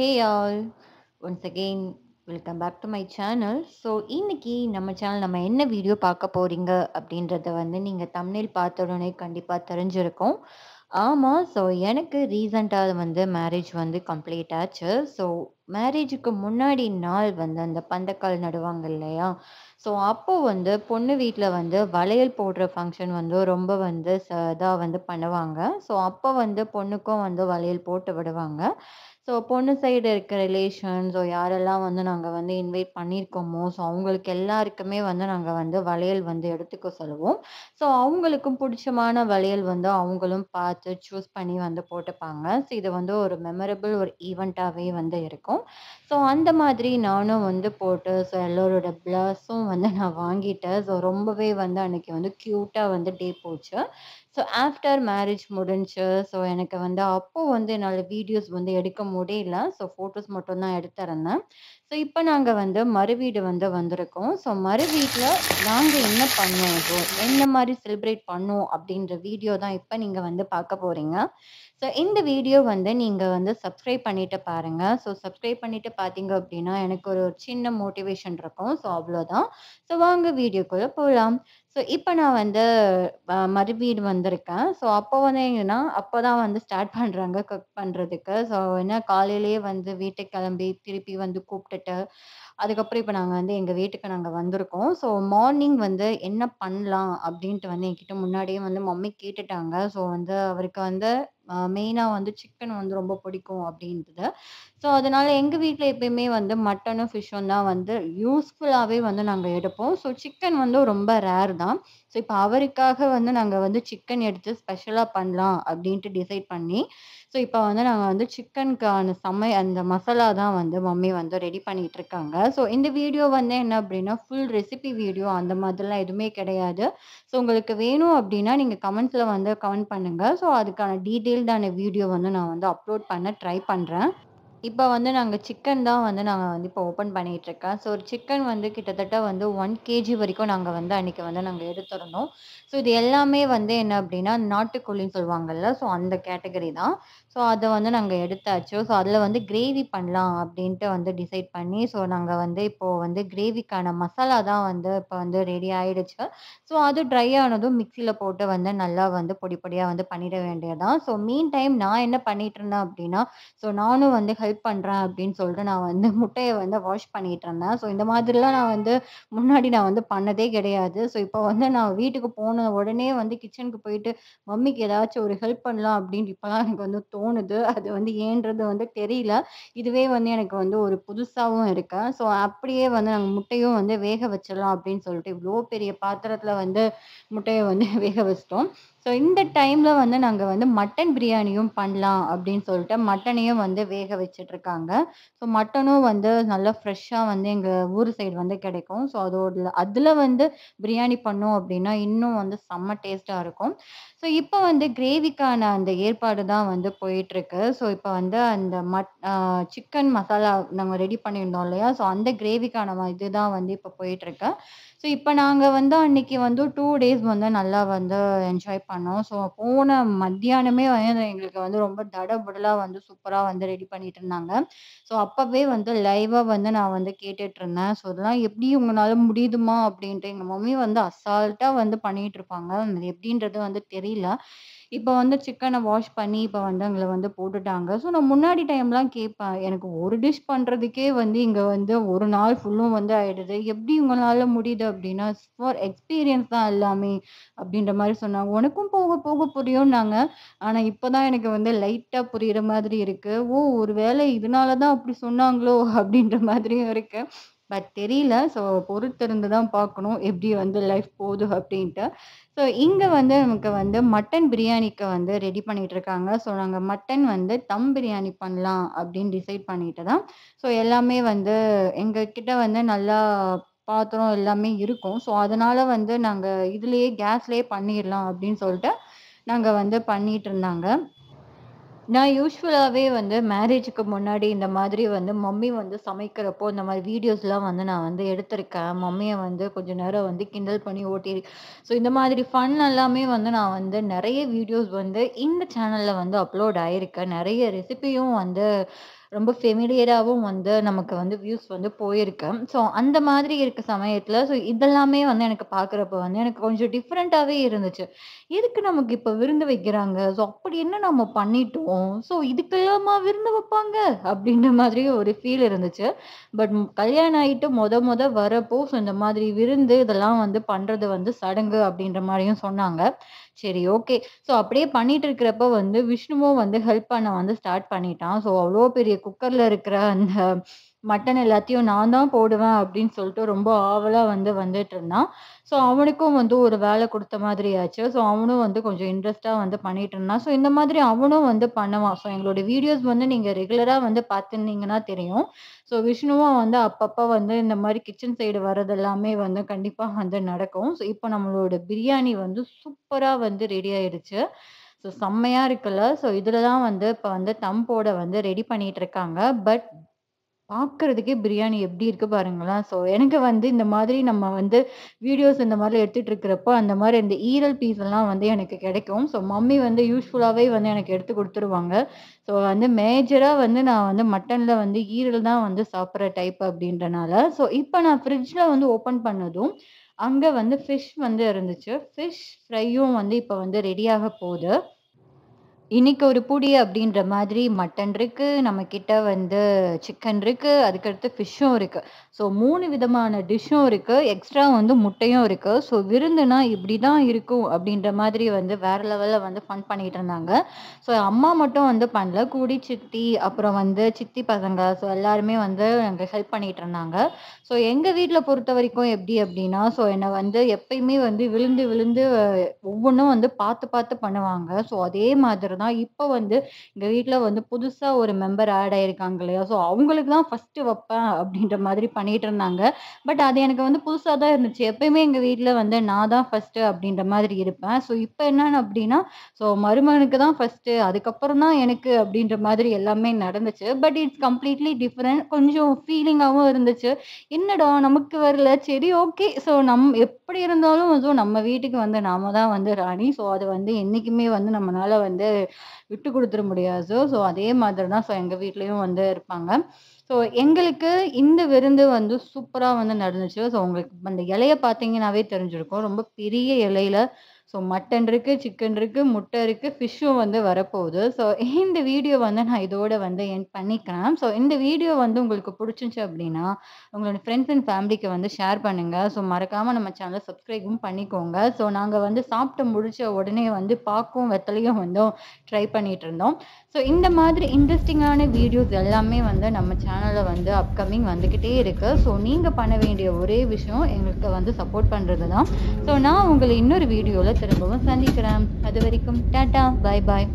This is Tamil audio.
Hey all once again welcome back to my channel so இன்றைக்கி நம்ம சேனல் நம்ம என்ன வீடியோ பார்க்க போகிறீங்க அப்படின்றத வந்து நீங்கள் தமிழில் பார்த்த உடனே கண்டிப்பாக தெரிஞ்சிருக்கும் ஆமாம் ஸோ எனக்கு ரீசண்டாக வந்து மேரேஜ் வந்து கம்ப்ளீட் ஆச்சு ஸோ மேரேஜுக்கு முன்னாடி நாள் வந்து அந்த பந்தக்கால் நடுவாங்க இல்லையா ஸோ அப்போது வந்து பொண்ணு வீட்டில் வந்து வளையல் போடுற ஃபங்க்ஷன் வந்து ரொம்ப வந்து இதாக வந்து பண்ணுவாங்க ஸோ அப்போ வந்து பொண்ணுக்கும் வந்து வளையல் போட்டு விடுவாங்க ஸோ பொண்ணு சைடு இருக்க ரிலேஷன்ஸோ யாரெல்லாம் வந்து நாங்கள் வந்து இன்வைட் பண்ணியிருக்கோமோ ஸோ அவங்களுக்கு எல்லாருக்குமே வந்து நாங்கள் வந்து வளையல் வந்து எடுத்துக்க சொல்லுவோம் ஸோ அவங்களுக்கும் பிடிச்சமான வளையல் வந்து அவங்களும் பார்த்து சூஸ் பண்ணி வந்து போட்டுப்பாங்க ஸோ இது வந்து ஒரு மெமரபிள் ஒரு ஈவெண்ட்டாகவே வந்து இருக்கும் ஸோ அந்த மாதிரி நானும் வந்து போட்டு ஸோ எல்லோரோட பிளஸும் வந்து நான் வாங்கிட்டேன் ஸோ ரொம்பவே வந்து அன்றைக்கி வந்து க்யூட்டாக வந்து டே போச்சு ஸோ ஆஃப்டர் மேரேஜ் முடிஞ்சு ஸோ எனக்கு வந்து அப்போது வந்து என்னால் வீடியோஸ் வந்து எடுக்க முடியல ஸோ ஃபோட்டோஸ் மட்டும்தான் எடுத்துருந்தேன் ஸோ இப்போ நாங்கள் வந்து மறு வீடு வந்து வந்திருக்கோம் ஸோ மறு வீட்டில் நாங்கள் என்ன பண்ணுவோம் என்ன மாதிரி செலிப்ரேட் பண்ணுவோம் அப்படின்ற வீடியோ தான் இப்போ நீங்கள் வந்து பார்க்க போகிறீங்க ஸோ இந்த வீடியோ வந்து நீங்கள் வந்து சப்ஸ்கிரைப் பண்ணிவிட்டு பாருங்கள் ஸோ சப்ஸ்கிரைப் பண்ணிவிட்டு பார்த்தீங்க அப்படின்னா எனக்கு ஒரு சின்ன மோட்டிவேஷன் இருக்கும் ஸோ அவ்வளோதான் ஸோ வாங்க வீடியோக்குள்ளே போகலாம் ஸோ இப்போ நான் வந்து மறு மறுவீடு வந்திருக்கேன். ஸோ அப்போ வந்து என்னன்னா அப்போ தான் வந்து ஸ்டார்ட் பண்ணுறாங்க குக் பண்ணுறதுக்கு ஸோ என்ன காலையிலேயே வந்து வீட்டுக்கு கிளம்பி, திருப்பி வந்து கூப்பிட்டுட்டு, அதுக்கப்புறம் இப்போ நாங்கள் வந்து எங்கள் வீட்டுக்கு நாங்கள் வந்திருக்கோம். ஸோ மார்னிங் வந்து என்ன பண்ணலாம்? அப்படின்ட்டு வந்து என்கிட்ட முன்னாடியே வந்து மம்மி கேட்டுட்டாங்க. ஸோ வந்து அவருக்கு வந்து மெயினாக வந்து சிக்கன் வந்து ரொம்ப பிடிக்கும் அப்படின்றது ஸோ அதனால் எங்கள் வீட்டில் எப்பயுமே வந்து மட்டனும் ஃபிஷ்ஷும் தான் வந்து யூஸ்ஃபுல்லாகவே வந்து நாங்கள் எடுப்போம் ஸோ சிக்கன் வந்து ரொம்ப ரேர் தான் ஸோ இப்போ அவருக்காக வந்து நாங்கள் வந்து சிக்கன் எடுத்து ஸ்பெஷலாக பண்ணலாம் அப்படின்ட்டு டிசைட் பண்ணி ஸோ இப்போ வந்து நாங்கள் வந்து சிக்கனுக்கான சமை அந்த மசாலா தான் வந்து மம்மி வந்து ரெடி பண்ணிகிட்டு இருக்காங்க ஸோ இந்த வீடியோ வந்து என்ன அப்படின்னா ஃபுல் ரெசிபி வீடியோ அந்த மாதிரிலாம் எதுவுமே கிடையாது ஸோ உங்களுக்கு வேணும் அப்படின்னா நீங்கள் கமெண்ட்ஸில் வந்து கமெண்ட் பண்ணுங்கள் ஸோ அதுக்கான டீட்டெயில் டீட்டெயில்டான வீடியோ வந்து நான் வந்து அப்லோட் பண்ண ட்ரை பண்ணுறேன் இப்போ வந்து நாங்கள் சிக்கன் தான் வந்து நாங்கள் வந்து இப்போ ஓப்பன் பண்ணிகிட்ருக்கேன் ஸோ ஒரு சிக்கன் வந்து கிட்டத்தட்ட வந்து ஒன் கேஜி வரைக்கும் நாங்கள் வந்து அன்றைக்கி வந்து நாங்கள் எடுத்துருந்தோம் ஸோ இது எல்லாமே வந்து என்ன அப்படின்னா நாட்டுக்கோழின்னு சொல்லுவாங்கல்ல ஸோ அந்த கேட்டகரி தான் ஸோ அதை வந்து நாங்கள் எடுத்தாச்சு ஸோ அதில் வந்து கிரேவி பண்ணலாம் அப்படின்ட்டு வந்து டிசைட் பண்ணி ஸோ நாங்கள் வந்து இப்போது வந்து கிரேவிக்கான மசாலா தான் வந்து இப்போ வந்து ரெடி ஆகிடுச்சு ஸோ அது ட்ரை ஆனதும் மிக்சியில் போட்டு வந்து நல்லா வந்து பொடி பொடியாக வந்து பண்ணிட வேண்டியதுதான் ஸோ மீன் டைம் நான் என்ன பண்ணிகிட்டு இருந்தேன் அப்படின்னா ஸோ நானும் வந்து ஹெல்ப் பண்ணுறேன் அப்படின்னு சொல்லிட்டு நான் வந்து முட்டையை வந்து வாஷ் பண்ணிகிட்டு இருந்தேன் ஸோ இந்த மாதிரிலாம் நான் வந்து முன்னாடி நான் வந்து பண்ணதே கிடையாது ஸோ இப்போ வந்து நான் வீட்டுக்கு போன உடனே வந்து கிச்சனுக்கு போயிட்டு மம்மிக்கு ஏதாச்சும் ஒரு ஹெல்ப் பண்ணலாம் அப்படின்னு இப்போலாம் எனக்கு வந்து தோணுது அது வந்து ஏன்றது வந்து தெரியல இதுவே வந்து எனக்கு வந்து ஒரு புதுசாகவும் இருக்கு ஸோ அப்படியே வந்து நாங்கள் முட்டையும் வந்து வேக வச்சிடலாம் அப்படின்னு சொல்லிட்டு இவ்வளோ பெரிய பாத்திரத்தில் வந்து முட்டையை வந்து வேக வச்சிட்டோம் ஸோ இந்த டைமில் வந்து நாங்கள் வந்து மட்டன் பிரியாணியும் பண்ணலாம் அப்படின்னு சொல்லிட்டு மட்டனையும் வந்து வேக வச்சிட்ருக்காங்க ஸோ மட்டனும் வந்து நல்லா ஃப்ரெஷ்ஷாக வந்து எங்கள் ஊர் சைடு வந்து கிடைக்கும் ஸோ அதோட அதில் வந்து பிரியாணி பண்ணோம் அப்படின்னா இன்னும் வந்து செம்ம டேஸ்ட்டாக இருக்கும் ஸோ இப்போ வந்து கிரேவிக்கான அந்த ஏற்பாடு தான் வந்து போயிட்டுருக்கு ஸோ இப்போ வந்து அந்த மட் சிக்கன் மசாலா நாங்கள் ரெடி பண்ணியிருந்தோம் இல்லையா ஸோ அந்த கிரேவிக்கான இது வந்து இப்போ போயிட்டுருக்கு ஸோ இப்ப நாங்க வந்து அன்னைக்கு வந்து டூ டேஸ் வந்து நல்லா வந்து என்ஜாய் பண்ணோம். ஸோ போன மத்தியானமே வந்து எங்களுக்கு வந்து ரொம்ப தடபுடலா வந்து சூப்பராக வந்து ரெடி பண்ணிட்டு இருந்தாங்க. ஸோ அப்பவே வந்து லைவாக வந்து நான் வந்து இருந்தேன் ஸோ இதெல்லாம் எப்படி உங்களால் முடியுதுமா? அப்படின்ட்டு எங்க மம்மி வந்து அசால்ட்டா வந்து பண்ணிட்டு இருப்பாங்க. அது எப்படின்றது வந்து தெரியல. இப்போ வந்து சிக்கனை வாஷ் பண்ணி இப்போ வந்து அங்கே வந்து போட்டுட்டாங்க ஸோ நான் முன்னாடி டைம்லாம் கேட்பேன் எனக்கு ஒரு டிஷ் பண்ணுறதுக்கே வந்து இங்கே வந்து ஒரு நாள் ஃபுல்லும் வந்து ஆயிடுது எப்படி உங்களால் முடியுது அப்படின்னா ஃபார் எக்ஸ்பீரியன்ஸ் தான் எல்லாமே அப்படின்ற மாதிரி சொன்னாங்க உனக்கும் போக போக புரியும்னாங்க ஆனால் இப்போ தான் எனக்கு வந்து லைட்டாக புரியுற மாதிரி இருக்குது ஓ ஒரு வேலை இதனால தான் அப்படி சொன்னாங்களோ அப்படின்ற மாதிரியும் இருக்குது பட் தெரியல ஸோ பொறுத்திருந்து தான் பார்க்கணும் எப்படி வந்து லைஃப் போகுது அப்படின்ட்டு ஸோ இங்கே வந்து நமக்கு வந்து மட்டன் பிரியாணிக்கு வந்து ரெடி பண்ணிகிட்டு இருக்காங்க ஸோ நாங்கள் மட்டன் வந்து தம் பிரியாணி பண்ணலாம் அப்படின்னு டிசைட் பண்ணிட்டு தான் ஸோ எல்லாமே வந்து எங்ககிட்ட வந்து நல்லா பாத்திரம் எல்லாமே இருக்கும் ஸோ அதனால் வந்து நாங்கள் இதுலேயே கேஸ்லேயே பண்ணிடலாம் அப்படின்னு சொல்லிட்டு நாங்கள் வந்து பண்ணிகிட்டு இருந்தாங்க நான் யூஸ்வலாகவே வந்து மேரேஜுக்கு முன்னாடி இந்த மாதிரி வந்து மம்மி வந்து சமைக்கிறப்போ இந்த மாதிரி வீடியோஸ்லாம் வந்து நான் வந்து எடுத்திருக்கேன். மம்மியை வந்து கொஞ்ச நேரம் வந்து கிண்டல் பண்ணி ஓட்டியிருக்கேன் ஸோ இந்த மாதிரி ஃபன் எல்லாமே வந்து நான் வந்து நிறைய வீடியோஸ் வந்து இந்த சேனலில் வந்து அப்லோட் ஆயிருக்கு. நிறைய ரெசிபியும் வந்து ரொம்ப ஃபெமிலியராகவும் வந்து நமக்கு வந்து வியூஸ் வந்து போயிருக்கு ஸோ அந்த மாதிரி இருக்க சமயத்தில் ஸோ இதெல்லாமே வந்து எனக்கு பார்க்குறப்ப வந்து எனக்கு கொஞ்சம் டிஃப்ரெண்ட்டாகவே இருந்துச்சு எதுக்கு நமக்கு இப்போ விருந்து வைக்கிறாங்க ஸோ அப்படி என்ன நம்ம பண்ணிட்டோம் ஸோ இதுக்கெல்லாமா விருந்து வைப்பாங்க அப்படின்ற மாதிரி ஒரு ஃபீல் இருந்துச்சு பட் கல்யாணம் ஆகிட்டு மொத மொத வரப்போ ஸோ இந்த மாதிரி விருந்து இதெல்லாம் வந்து பண்ணுறது வந்து சடங்கு அப்படின்ற மாதிரியும் சொன்னாங்க சரி ஓகே ஸோ அப்படியே பண்ணிட்டு இருக்கிறப்ப வந்து விஷ்ணுவும் வந்து ஹெல்ப் பண்ண வந்து ஸ்டார்ட் பண்ணிட்டான் ஸோ அவ்வளோ பெரிய குக்கரில் இருக்கிற அந்த மட்டன் எல்லாத்தையும் நான் தான் போடுவேன் அப்படின்னு சொல்லிட்டு ரொம்ப ஆவலாக வந்து வந்துட்டு இருந்தான் ஸோ அவனுக்கும் வந்து ஒரு வேலை கொடுத்த மாதிரி ஆச்சு ஸோ அவனும் வந்து கொஞ்சம் இன்ட்ரெஸ்டா வந்து பண்ணிட்டு இருந்தான் ஸோ இந்த மாதிரி அவனும் வந்து பண்ணுவான் ஸோ எங்களோட வீடியோஸ் வந்து நீங்கள் ரெகுலராக வந்து பார்த்துருந்தீங்கன்னா தெரியும் ஸோ விஷ்ணுவும் வந்து அப்பப்போ வந்து இந்த மாதிரி கிச்சன் சைடு வர்றது எல்லாமே வந்து கண்டிப்பாக வந்து நடக்கும் ஸோ இப்போ நம்மளோட பிரியாணி வந்து சூப்பராக வந்து ரெடி ஆயிடுச்சு ஸோ செம்மையாக இருக்குல்ல ஸோ இதில் தான் வந்து இப்போ வந்து தம்போட வந்து ரெடி பண்ணிட்டு இருக்காங்க பட் பார்க்குறதுக்கே பிரியாணி எப்படி இருக்கு பாருங்களேன் ஸோ எனக்கு வந்து இந்த மாதிரி நம்ம வந்து வீடியோஸ் இந்த மாதிரி எடுத்துட்டு இருக்கிறப்போ அந்த மாதிரி இந்த ஈரல் பீஸ் எல்லாம் வந்து எனக்கு கிடைக்கும் ஸோ மம்மி வந்து யூஸ்ஃபுல்லாகவே வந்து எனக்கு எடுத்து கொடுத்துருவாங்க ஸோ வந்து மேஜராக வந்து நான் வந்து மட்டனில் வந்து ஈரல் தான் வந்து சாப்பிட்ற டைப் அப்படின்றனால ஸோ இப்போ நான் ஃப்ரிட்ஜில் வந்து ஓப்பன் பண்ணதும் அங்கே வந்து ஃபிஷ் வந்து இருந்துச்சு ஃபிஷ் ஃப்ரையும் வந்து இப்போ வந்து ரெடியாக போகுது இன்னைக்கு ஒரு பூடி அப்படின்ற மாதிரி மட்டன் இருக்கு நம்ம கிட்ட வந்து சிக்கன் இருக்கு அதுக்கடுத்து ஃபிஷ்ஷும் இருக்கு ஸோ மூணு விதமான டிஷ்ஷும் இருக்கு எக்ஸ்ட்ரா வந்து முட்டையும் இருக்கு ஸோ விருந்துனா இப்படி தான் இருக்கும் அப்படின்ற மாதிரி வந்து வேற லெவலில் வந்து ஃபன் பண்ணிட்டு இருந்தாங்க ஸோ அம்மா மட்டும் வந்து பண்ணல கூடி சித்தி அப்புறம் வந்து சித்தி பசங்க ஸோ எல்லாருமே வந்து எனக்கு ஹெல்ப் பண்ணிட்டு இருந்தாங்க ஸோ எங்கள் வீட்டில் பொறுத்த வரைக்கும் எப்படி அப்படின்னா ஸோ என்னை வந்து எப்பயுமே வந்து விழுந்து விழுந்து ஒவ்வொன்றும் வந்து பார்த்து பார்த்து பண்ணுவாங்க ஸோ அதே மாதிரி தான் இப்போ வந்து எங்கள் வீட்டில் வந்து புதுசாக ஒரு மெம்பர் ஆட் ஆகிருக்காங்க இல்லையா ஸோ அவங்களுக்கு தான் ஃபஸ்ட்டு வைப்பேன் அப்படின்ற மாதிரி பண்ணிகிட்டு இருந்தாங்க பட் அது எனக்கு வந்து புதுசாக தான் இருந்துச்சு எப்பயுமே எங்கள் வீட்டில் வந்து நான் தான் ஃபஸ்ட்டு அப்படின்ற மாதிரி இருப்பேன் ஸோ இப்போ என்னென்னு அப்படின்னா ஸோ மருமகனுக்கு தான் ஃபஸ்ட்டு அதுக்கப்புறம் தான் எனக்கு அப்படின்ற மாதிரி எல்லாமே நடந்துச்சு பட் இட்ஸ் கம்ப்ளீட்லி டிஃப்ரெண்ட் கொஞ்சம் ஃபீலிங்காகவும் இருந்துச்சு என்னடா நமக்கு வரல சரி ஓகே ஸோ நம் எப்படி இருந்தாலும் ஸோ நம்ம வீட்டுக்கு வந்து நாம தான் வந்து ராணி ஸோ அது வந்து என்றைக்குமே வந்து நம்மளால் வந்து விட்டு கொடுத்துட முடியாது ஸோ அதே மாதிரி தான் ஸோ எங்கள் வீட்லேயும் வந்து இருப்பாங்க ஸோ எங்களுக்கு இந்த விருந்து வந்து சூப்பராக வந்து நடந்துச்சு ஸோ உங்களுக்கு அந்த இலையை பார்த்தீங்கன்னாவே தெரிஞ்சிருக்கும் ரொம்ப பெரிய இலையில ஸோ மட்டன் இருக்குது சிக்கன் இருக்கு முட்டை இருக்குது ஃபிஷ்ஷும் வந்து வரப்போகுது ஸோ இந்த வீடியோ வந்து நான் இதோட வந்து என் பண்ணிக்கிறேன் ஸோ இந்த வீடியோ வந்து உங்களுக்கு பிடிச்சிருந்துச்சு அப்படின்னா உங்களோட ஃப்ரெண்ட்ஸ் அண்ட் ஃபேமிலிக்கு வந்து ஷேர் பண்ணுங்க ஸோ மறக்காமல் நம்ம சேனலை சப்ஸ்கிரைபும் பண்ணிக்கோங்க ஸோ நாங்கள் வந்து சாப்பிட்டு முடிச்ச உடனே வந்து பாக்கும் வெத்தலையும் வந்து ட்ரை பண்ணிகிட்டு இருந்தோம் ஸோ இந்த மாதிரி இன்ட்ரெஸ்டிங்கான வீடியோஸ் எல்லாமே வந்து நம்ம சேனலில் வந்து அப்கமிங் வந்துக்கிட்டே இருக்குது ஸோ நீங்கள் பண்ண வேண்டிய ஒரே விஷயம் எங்களுக்கு வந்து சப்போர்ட் பண்ணுறது தான் ஸோ நான் உங்களை இன்னொரு வீடியோவில் திரும்பவும் சந்திக்கிறேன் அது வரைக்கும் டாட்டா பாய் பாய்